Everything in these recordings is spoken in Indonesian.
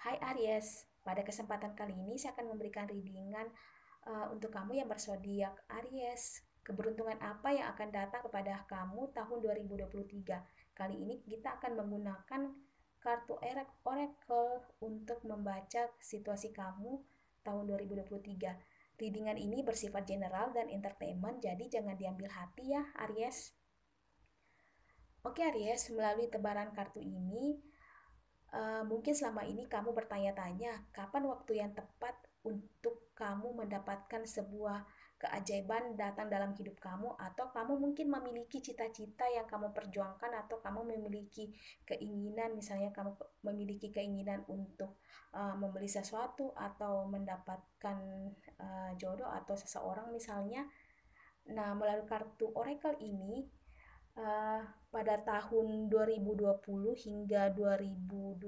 Hai Aries, pada kesempatan kali ini saya akan memberikan readingan uh, untuk kamu yang bersodiak Aries. Keberuntungan apa yang akan datang kepada kamu tahun 2023? Kali ini kita akan menggunakan kartu Oracle untuk membaca situasi kamu tahun 2023. Readingan ini bersifat general dan entertainment, jadi jangan diambil hati ya Aries. Oke Aries, melalui tebaran kartu ini, Eh, mungkin selama ini kamu bertanya-tanya kapan waktu yang tepat untuk kamu mendapatkan sebuah keajaiban datang dalam hidup kamu atau kamu mungkin memiliki cita-cita yang kamu perjuangkan atau kamu memiliki keinginan misalnya kamu memiliki keinginan untuk uh, membeli sesuatu atau mendapatkan uh, jodoh atau seseorang misalnya nah melalui kartu oracle ini uh, pada tahun 2020 hingga 2022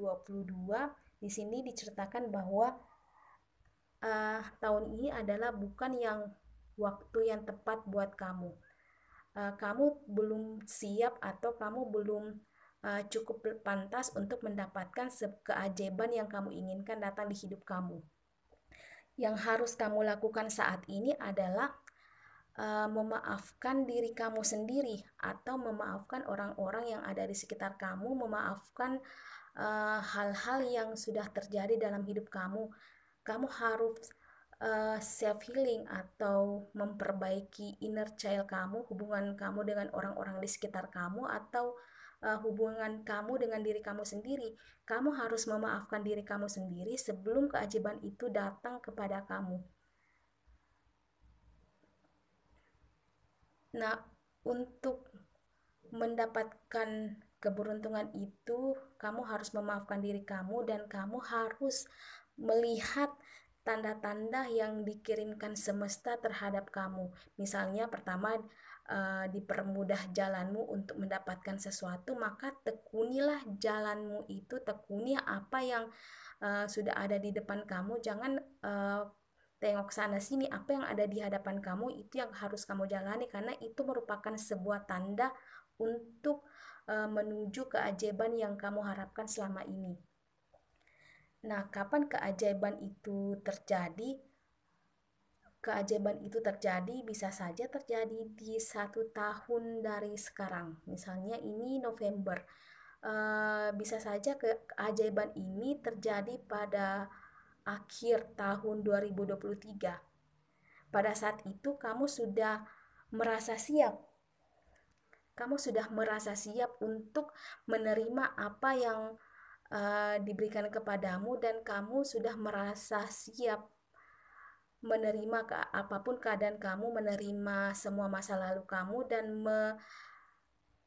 di sini diceritakan bahwa uh, tahun ini adalah bukan yang waktu yang tepat buat kamu. Uh, kamu belum siap atau kamu belum uh, cukup pantas untuk mendapatkan keajaiban yang kamu inginkan datang di hidup kamu. Yang harus kamu lakukan saat ini adalah uh, memaafkan diri kamu sendiri atau memaafkan orang-orang yang ada di sekitar kamu, memaafkan eh, hal-hal uh, yang sudah terjadi dalam hidup kamu. Kamu harus eh, self healing atau memperbaiki inner child kamu, hubungan kamu dengan orang-orang di sekitar kamu atau hubungan kamu dengan diri kamu sendiri. Kamu harus memaafkan diri kamu sendiri sebelum keajaiban itu datang kepada kamu. Nah, untuk mendapatkan keberuntungan itu, kamu harus memaafkan diri kamu dan kamu harus melihat tanda-tanda yang dikirimkan semesta terhadap kamu. Misalnya pertama eh, dipermudah jalanmu untuk mendapatkan sesuatu, maka tekunilah jalanmu itu, tekuni apa yang eh, sudah ada di depan kamu. Jangan eh, tengok sana sini apa yang ada di hadapan kamu itu yang harus kamu jalani karena itu merupakan sebuah tanda untuk uh, menuju keajaiban yang kamu harapkan selama ini. Nah, kapan keajaiban itu terjadi? Keajaiban itu terjadi bisa saja terjadi di satu tahun dari sekarang. Misalnya ini November, Uh, bisa saja keajaiban ini terjadi pada akhir tahun 2023. Pada saat itu kamu sudah merasa siap. Kamu sudah merasa siap untuk menerima apa yang uh, diberikan kepadamu dan kamu sudah merasa siap menerima ke apapun keadaan kamu, menerima semua masa lalu kamu dan me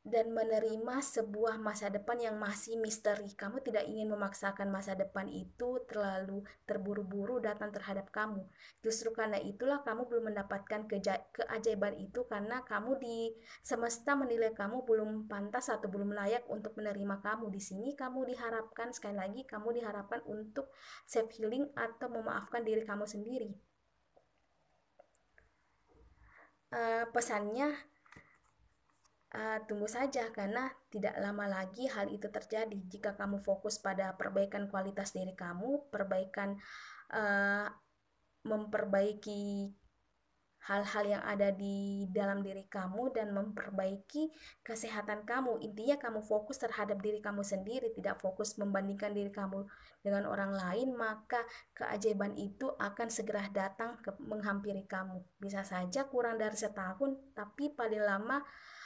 dan menerima sebuah masa depan yang masih misteri. Kamu tidak ingin memaksakan masa depan itu terlalu terburu-buru datang terhadap kamu. Justru karena itulah kamu belum mendapatkan keajaiban itu karena kamu di semesta menilai kamu belum pantas atau belum layak untuk menerima kamu. Di sini kamu diharapkan sekali lagi kamu diharapkan untuk self healing atau memaafkan diri kamu sendiri. Uh, pesannya Uh, tunggu saja karena tidak lama lagi hal itu terjadi jika kamu fokus pada perbaikan kualitas diri kamu, perbaikan uh, memperbaiki hal-hal yang ada di dalam diri kamu dan memperbaiki kesehatan kamu. Intinya kamu fokus terhadap diri kamu sendiri, tidak fokus membandingkan diri kamu dengan orang lain, maka keajaiban itu akan segera datang ke menghampiri kamu. Bisa saja kurang dari setahun, tapi paling lama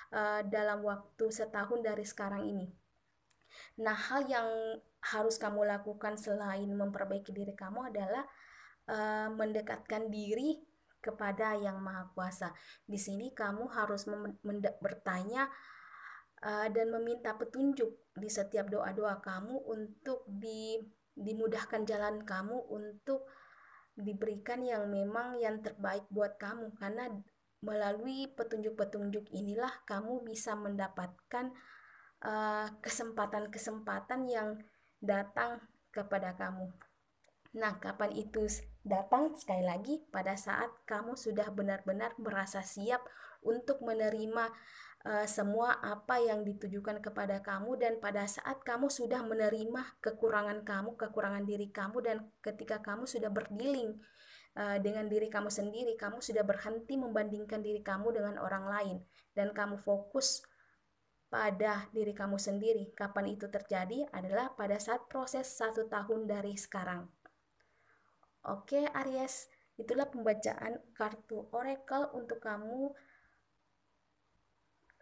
Eh, dalam waktu setahun dari sekarang ini. Nah, hal yang harus kamu lakukan selain memperbaiki diri kamu adalah uh, mendekatkan diri kepada Yang Maha Kuasa. Di sini kamu harus bertanya uh, dan meminta petunjuk di setiap doa-doa kamu untuk di dimudahkan jalan kamu untuk diberikan yang memang yang terbaik buat kamu karena melalui petunjuk-petunjuk inilah kamu bisa mendapatkan eh, kesempatan-kesempatan uh, yang datang kepada kamu. Nah, kapan itu datang? Sekali lagi, pada saat kamu sudah benar-benar merasa siap untuk menerima uh, semua apa yang ditujukan kepada kamu, dan pada saat kamu sudah menerima kekurangan kamu, kekurangan diri kamu, dan ketika kamu sudah berdiling Eh, dengan diri kamu sendiri, kamu sudah berhenti membandingkan diri kamu dengan orang lain dan kamu fokus pada diri kamu sendiri. Kapan itu terjadi adalah pada saat proses satu tahun dari sekarang. Oke Aries, itulah pembacaan kartu Oracle untuk kamu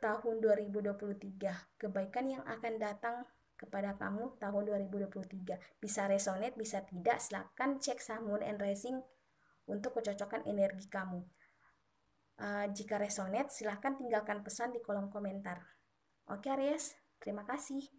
tahun 2023. Kebaikan yang akan datang kepada kamu tahun 2023. Bisa resonate, bisa tidak, silahkan cek Samun and Rising untuk kecocokan energi kamu. Uh, jika resonate, silahkan tinggalkan pesan di kolom komentar. Oke Aries, terima kasih.